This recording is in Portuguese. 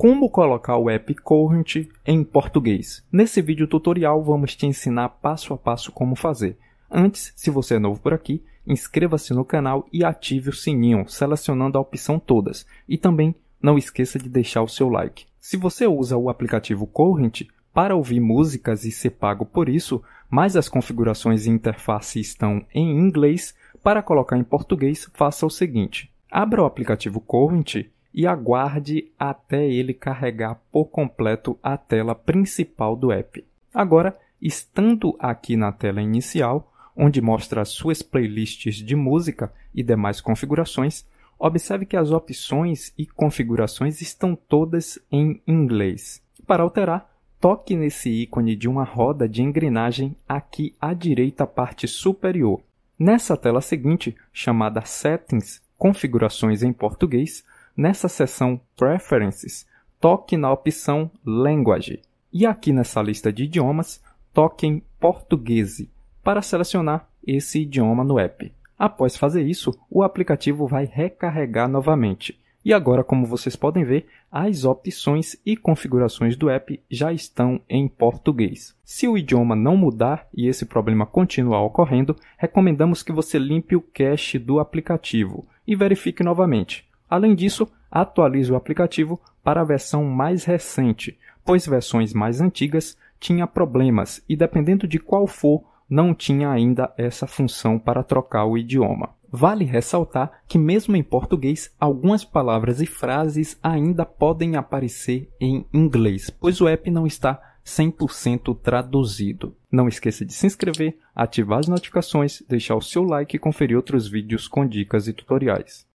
como colocar o app Current em português. Nesse vídeo tutorial vamos te ensinar passo a passo como fazer. Antes, se você é novo por aqui, inscreva-se no canal e ative o sininho, selecionando a opção todas. E também não esqueça de deixar o seu like. Se você usa o aplicativo Current para ouvir músicas e ser pago por isso, mas as configurações e interface estão em inglês, para colocar em português, faça o seguinte. Abra o aplicativo Current e aguarde até ele carregar por completo a tela principal do app. Agora, estando aqui na tela inicial, onde mostra suas playlists de música e demais configurações, observe que as opções e configurações estão todas em inglês. Para alterar, toque nesse ícone de uma roda de engrenagem aqui à direita parte superior. Nessa tela seguinte, chamada Settings, Configurações em português, Nessa seção Preferences, toque na opção Language e aqui nessa lista de idiomas, toque em Português para selecionar esse idioma no app. Após fazer isso, o aplicativo vai recarregar novamente. E agora, como vocês podem ver, as opções e configurações do app já estão em português. Se o idioma não mudar e esse problema continuar ocorrendo, recomendamos que você limpe o cache do aplicativo e verifique novamente. Além disso, atualize o aplicativo para a versão mais recente, pois versões mais antigas tinha problemas e dependendo de qual for, não tinha ainda essa função para trocar o idioma. Vale ressaltar que, mesmo em português, algumas palavras e frases ainda podem aparecer em inglês, pois o app não está 100% traduzido. Não esqueça de se inscrever, ativar as notificações, deixar o seu like e conferir outros vídeos com dicas e tutoriais.